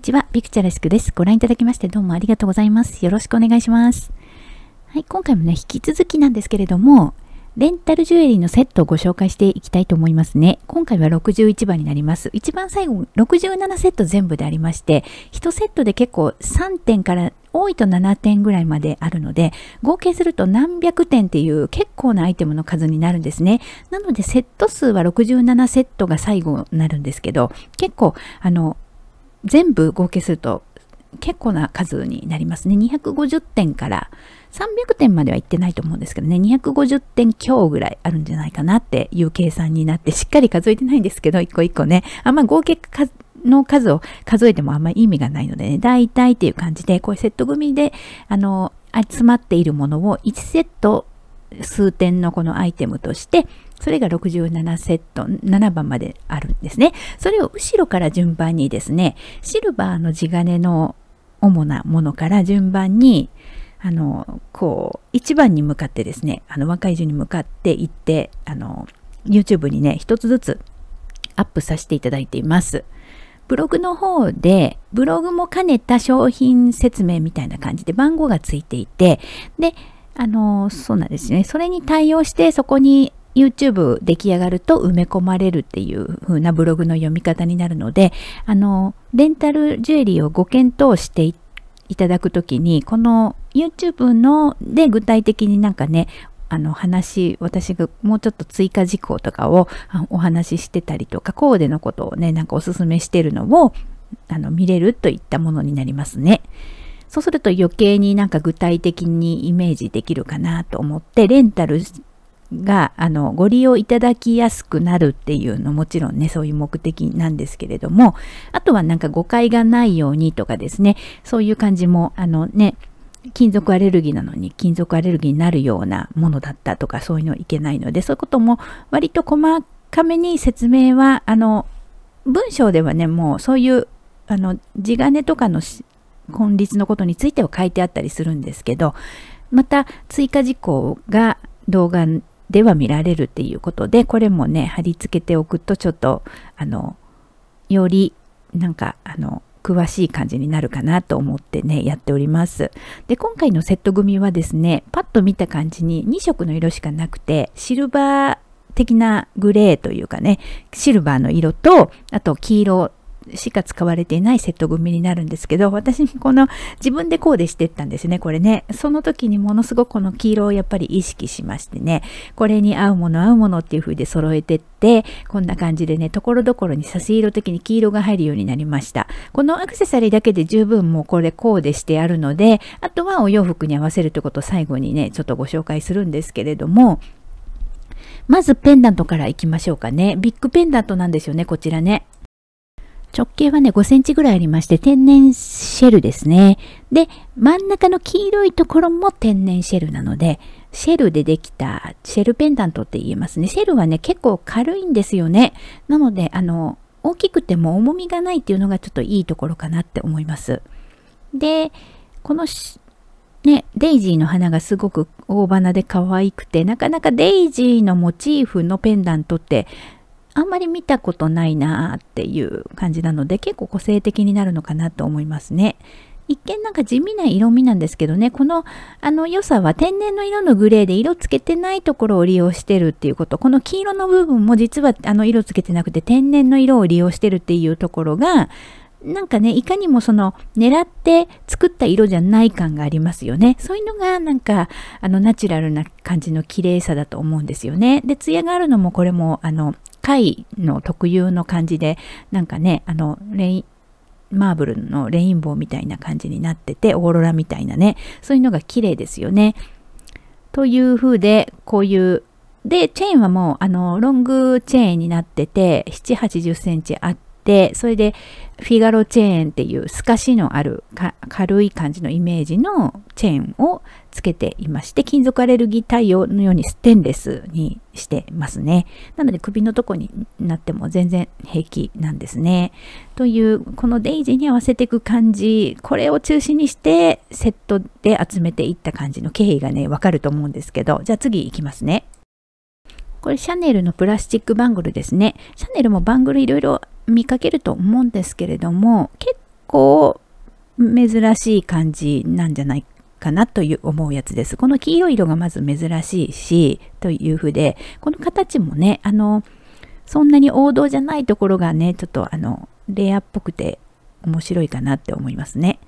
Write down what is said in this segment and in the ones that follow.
にちは、ピクチャレスクです。ご覧いただきましてどうもありがとうございます。よろしくお願いします。はい、今回もね、引き続きなんですけれども、レンタルジュエリーのセットをご紹介していきたいと思いますね。今回は61番になります。一番最後、67セット全部でありまして、1セットで結構3点から多いと7点ぐらいまであるので、合計すると何百点っていう結構なアイテムの数になるんですね。なのでセット数は67セットが最後になるんですけど、結構、あの、全部合計すると結構な数になりますね。250点から300点まではいってないと思うんですけどね、250点強ぐらいあるんじゃないかなっていう計算になって、しっかり数えてないんですけど、一個一個ね、あんま合計の数を数えてもあんまり意味がないのでね、大体っていう感じで、こういうセット組で、あの、集まっているものを1セット数点のこのアイテムとしてそれが67セット、7番まであるんですね。それを後ろから順番にですね、シルバーの地金の主なものから順番に、あの、こう、1番に向かってですね、あの、若い順に向かって行って、あの、YouTube にね、一つずつアップさせていただいています。ブログの方で、ブログも兼ねた商品説明みたいな感じで番号がついていて、で、あの、そうなんですね。それに対応して、そこに YouTube 出来上がると埋め込まれるっていう風なブログの読み方になるので、あの、レンタルジュエリーをご検討していただくときに、この YouTube ので具体的になんかね、あの話、私がもうちょっと追加事項とかをお話ししてたりとか、コーデのことをね、なんかおすすめしてるのをあの見れるといったものになりますね。そうすると余計になんか具体的にイメージできるかなと思って、レンタルがあのご利用いただきやすくなるっていうのもちろんねそういう目的なんですけれどもあとはなんか誤解がないようにとかですねそういう感じもあのね金属アレルギーなのに金属アレルギーになるようなものだったとかそういうのいけないのでそういうことも割と細かめに説明はあの文章ではねもうそういうあの地金とかの本律のことについては書いてあったりするんですけどまた追加事項が動画では見られるっていうことで、これもね、貼り付けておくとちょっと、あの、よりなんか、あの、詳しい感じになるかなと思ってね、やっております。で、今回のセット組はですね、パッと見た感じに2色の色しかなくて、シルバー的なグレーというかね、シルバーの色と、あと黄色しか使われていないセット組になるんですけど、私にこの自分でコーデしてったんですね、これね。その時にものすごくこの黄色をやっぱり意識しましてね、これに合うもの合うものっていう風で揃えてって、こんな感じでね、ところどころに差し色的に黄色が入るようになりました。このアクセサリーだけで十分もうこれコーデしてあるので、あとはお洋服に合わせるってことを最後にね、ちょっとご紹介するんですけれども、まずペンダントからいきましょうかね。ビッグペンダントなんですよね、こちらね。直径はね、5センチぐらいありまして、天然シェルですね。で、真ん中の黄色いところも天然シェルなので、シェルでできたシェルペンダントって言えますね。シェルはね、結構軽いんですよね。なので、あの、大きくても重みがないっていうのがちょっといいところかなって思います。で、このね、デイジーの花がすごく大花で可愛くて、なかなかデイジーのモチーフのペンダントってあんまり見たことないなっていう感じなので結構個性的になるのかなと思いますね。一見なんか地味な色味なんですけどね、このあの良さは天然の色のグレーで色つけてないところを利用してるっていうこと、この黄色の部分も実はあの色つけてなくて天然の色を利用してるっていうところが、なんかね、いかにもその狙って作った色じゃない感がありますよね。そういうのがなんかあのナチュラルな感じの綺麗さだと思うんですよね。で、ツヤがあるのもこれもあの貝の特有の感じでなんかね、あのレイマーブルのレインボーみたいな感じになってて、オーロラみたいなね、そういうのが綺麗ですよね。という風で、こういうで、チェーンはもう、あの、ロングチェーンになってて、7、80センチあっててそれでフィガロチェーンっていう透かしのある軽い感じのイメージのチェーンをつけていまして金属アレルギー対応のようにステンレスにしてますねなので首のとこになっても全然平気なんですねというこのデイジーに合わせていく感じこれを中心にしてセットで集めていった感じの経緯がねわかると思うんですけどじゃあ次いきますねこれシャネルのプラスチックバングルですね。シャネルもバングルいろいろ見かけると思うんですけれども結構珍しい感じなんじゃないかなという思うやつです。この黄色い色がまず珍しいしというふうでこの形もねあのそんなに王道じゃないところがねちょっとあのレアっぽくて面白いかなって思いますね。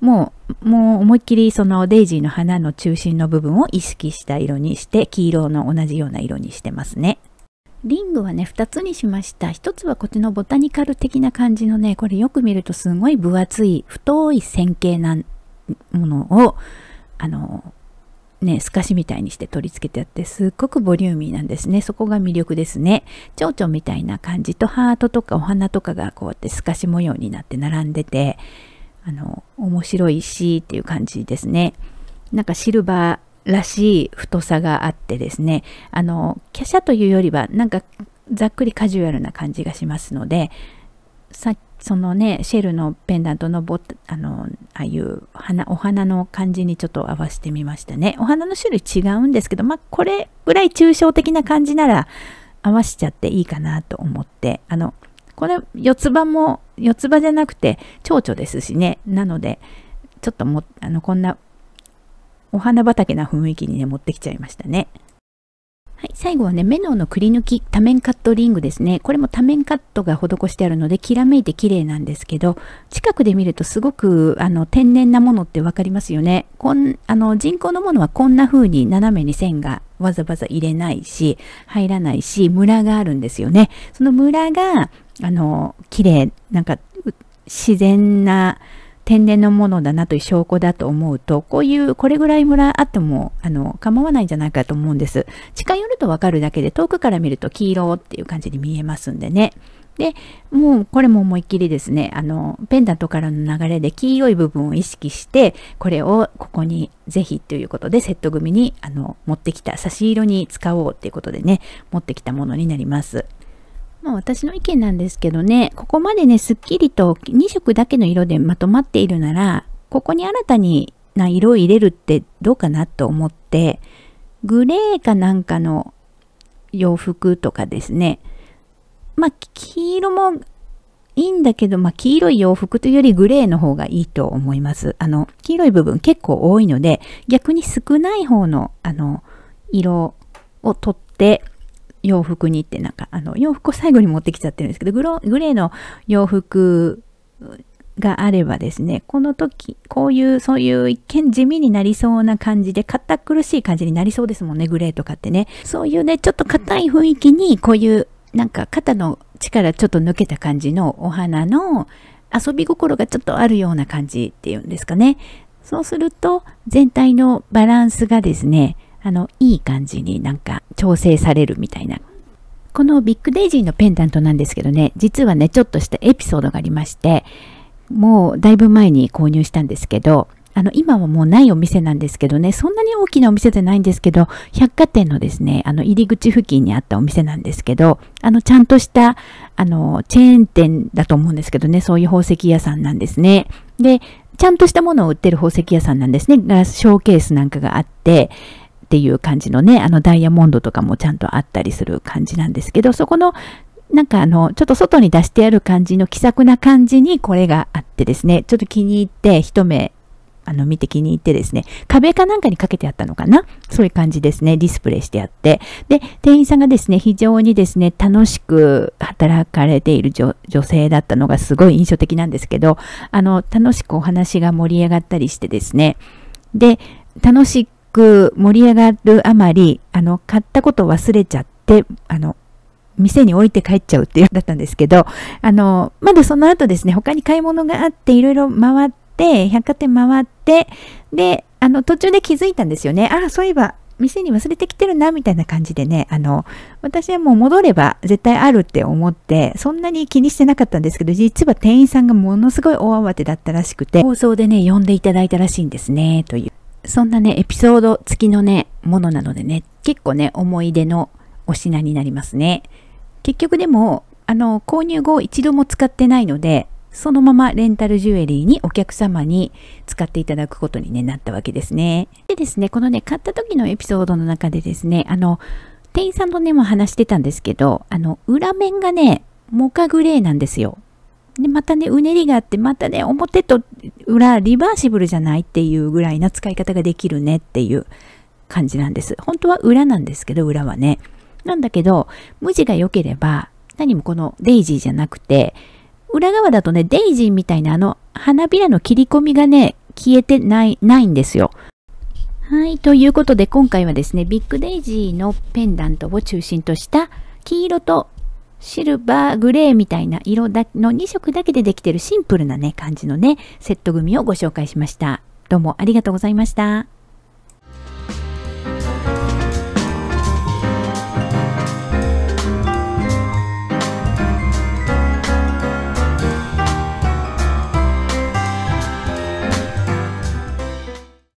もう、もう思いっきりそのデイジーの花の中心の部分を意識した色にして、黄色の同じような色にしてますね。リングはね、2つにしました。1つはこっちのボタニカル的な感じのね、これよく見るとすごい分厚い、太い線形なものを、あの、ね、透かしみたいにして取り付けてあって、すっごくボリューミーなんですね。そこが魅力ですね。蝶々みたいな感じと、ハートとかお花とかがこうやって透かし模様になって並んでて、あの、面白いしっていう感じですね。なんかシルバー、らしい太さがあってですねあの華奢というよりはなんかざっくりカジュアルな感じがしますのでさそのねシェルのペンダントのボあのああいう花お花の感じにちょっと合わせてみましたねお花の種類違うんですけどまあこれぐらい抽象的な感じなら合わせちゃっていいかなと思ってあのこれ四つ葉も四つ葉じゃなくて蝶々ですしねなのでちょっともあのこんなお花畑な雰囲気にね、持ってきちゃいましたね。はい、最後はね、メノンのくり抜き、多面カットリングですね。これも多面カットが施してあるので、きらめいて綺麗なんですけど、近くで見るとすごく、あの、天然なものってわかりますよね。こん、あの、人工のものはこんな風に斜めに線がわざわざ入れないし、入らないし、ムラがあるんですよね。そのムラが、あの、綺麗、なんか、自然な、天然のものだなという証拠だと思うと、こういうこれぐらい村あっても、あの、構わないんじゃないかと思うんです。近寄るとわかるだけで、遠くから見ると黄色っていう感じに見えますんでね。で、もうこれも思いっきりですね、あの、ペンダントからの流れで黄色い部分を意識して、これをここにぜひということで、セット組に、あの、持ってきた、差し色に使おうっていうことでね、持ってきたものになります。まあ、私の意見なんですけどね、ここまでね、すっきりと2色だけの色でまとまっているなら、ここに新たにな色を入れるってどうかなと思って、グレーかなんかの洋服とかですね。まあ、黄色もいいんだけど、まあ、黄色い洋服というよりグレーの方がいいと思います。あの、黄色い部分結構多いので、逆に少ない方の、あの、色を取って、洋服にってなんかあの洋服を最後に持ってきちゃってるんですけどグログレーの洋服があればですねこの時こういうそういう一見地味になりそうな感じで堅苦しい感じになりそうですもんねグレーとかってねそういうねちょっと硬い雰囲気にこういうなんか肩の力ちょっと抜けた感じのお花の遊び心がちょっとあるような感じっていうんですかねそうすると全体のバランスがですねあの、いい感じになんか調整されるみたいな。このビッグデイジーのペンダントなんですけどね、実はね、ちょっとしたエピソードがありまして、もうだいぶ前に購入したんですけど、あの、今はもうないお店なんですけどね、そんなに大きなお店じゃないんですけど、百貨店のですね、あの、入り口付近にあったお店なんですけど、あの、ちゃんとした、あの、チェーン店だと思うんですけどね、そういう宝石屋さんなんですね。で、ちゃんとしたものを売ってる宝石屋さんなんですね。ガラスショーケースなんかがあって、っていう感じのね、あのダイヤモンドとかもちゃんとあったりする感じなんですけど、そこのなんかあの、ちょっと外に出してある感じの気さくな感じにこれがあってですね、ちょっと気に入って一目あの見て気に入ってですね、壁かなんかにかけてあったのかなそういう感じですね、ディスプレイしてあって。で、店員さんがですね、非常にですね、楽しく働かれている女性だったのがすごい印象的なんですけど、あの、楽しくお話が盛り上がったりしてですね、で、楽しく盛り上がるあまり、あの、買ったことを忘れちゃって、あの、店に置いて帰っちゃうっていうだったんですけど、あの、まだその後ですね、他に買い物があって、いろいろ回って、百貨店回って、で、あの、途中で気づいたんですよね。あ、そういえば、店に忘れてきてるな、みたいな感じでね、あの、私はもう戻れば絶対あるって思って、そんなに気にしてなかったんですけど、実は店員さんがものすごい大慌てだったらしくて、放送でね、呼んでいただいたらしいんですね、という。そんなね、エピソード付きのね、ものなのでね、結構ね、思い出のお品になりますね。結局でも、あの、購入後一度も使ってないので、そのままレンタルジュエリーにお客様に使っていただくことに、ね、なったわけですね。でですね、このね、買った時のエピソードの中でですね、あの、店員さんとね、も話してたんですけど、あの、裏面がね、モカグレーなんですよ。で、またね、うねりがあって、またね、表と裏、リバーシブルじゃないっていうぐらいな使い方ができるねっていう感じなんです。本当は裏なんですけど、裏はね。なんだけど、無地が良ければ、何もこのデイジーじゃなくて、裏側だとね、デイジーみたいなあの花びらの切り込みがね、消えてない、ないんですよ。はい、ということで今回はですね、ビッグデイジーのペンダントを中心とした黄色とシルバーグレーみたいな色だの2色だけでできてるシンプルなね、感じのね、セット組をご紹介しました。どうもありがとうございました。